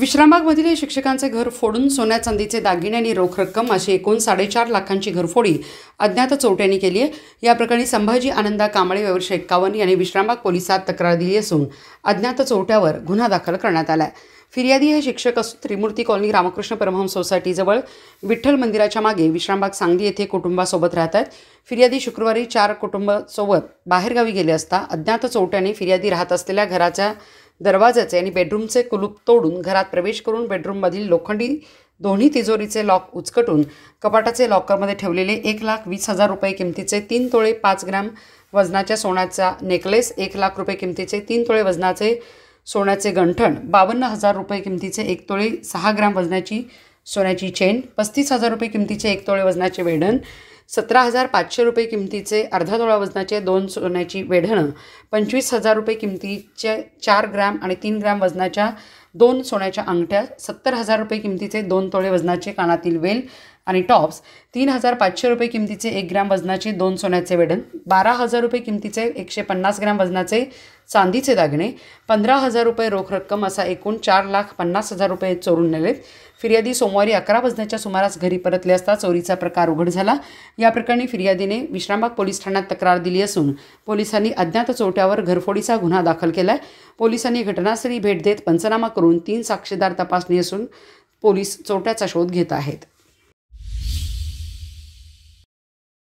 विश्रामबागमधील शिक्षकांचे घर फोडून सोन्या चांदीचे दागिने आणि रोख रक्कम अशी एकूण साडेचार लाखांची घरफोडी अज्ञात चोरट्यांनी केली आहे या प्रकरणी संभाजी आनंदा कांबळे वैवर्ष एक्कावन्न यांनी विश्रामबाग पोलिसात तक्रार दिली असून अज्ञात चोरट्यावर गुन्हा दाखल करण्यात आला आहे फिर्यादी हे शिक्षक असून त्रिमूर्ती कॉलनी रामकृष्ण परमहम सोसायटीजवळ विठ्ठल मंदिराच्या मागे विश्रामबाग सांगली येथे कुटुंबासोबत राहत आहेत फिर्यादी शुक्रवारी चार कुटुंबासोबत बाहेरगावी गेले असता अज्ञात चौट्याने फिर्यादी राहत असलेल्या घराच्या दरवाजाचे आणि बेडरूमचे कुलूप तोडून घरात प्रवेश करून बेडरूममधील लोखंडी दोन्ही तिजोरीचे लॉक उचकटून कपाटाचे लॉकरमध्ये ठेवलेले एक लाख वीस हजार रुपये किमतीचे तीन तोळे पाच ग्रॅम वजनाच्या सोन्याचा नेकलेस एक लाख रुपये किमतीचे तीन तोळे वजनाचे सोन्याचे गंठण बावन्न हजार रुपये किमतीचे एक तोळे सहा ग्रॅम वजनाची सोन्याची चेन पस्तीस हजार रुपये किमतीचे एक तोळे वजनाचे वेढण सतरा हजार पाचशे रुपये किमतीचे अर्धा तोळा वजनाचे दोन सोन्याची वेढणं पंचवीस हजार रुपये किमतीचे चार ग्रॅम आणि तीन ग्रॅम वजनाच्या दोन सोन्याच्या अंगठ्या सत्तर हजार रुपये किमतीचे दोन तोळे वजनाचे कानातील वेल आणि टॉप्स तीन हजार पाचशे रुपये किमतीचे एक ग्रॅम वजनाचे दोन सोन्याचे वेढण बारा हजार रुपये किमतीचे एकशे पन्नास ग्रॅम वजनाचे चांदीचे दागिने पंधरा हजार रुपये रोख रक्कम असा एकूण चार लाख पन्नास हजार रुपये चोरून नेलेत फिर्यादी सोमवारी अकरा वाजण्याच्या सुमारास घरी परतले असता चोरीचा प्रकार उघड झाला या प्रकरणी फिर्यादीने विश्रामबाग पोलीस ठाण्यात तक्रार दिली असून पोलिसांनी अज्ञात चोरट्यावर घरफोडीचा गुन्हा दाखल केला आहे पोलिसांनी घटनास्थळी भेट देत पंचनामा करून तीन साक्षीदार तपासणी असून पोलीस चोट्याचा शोध घेत आहेत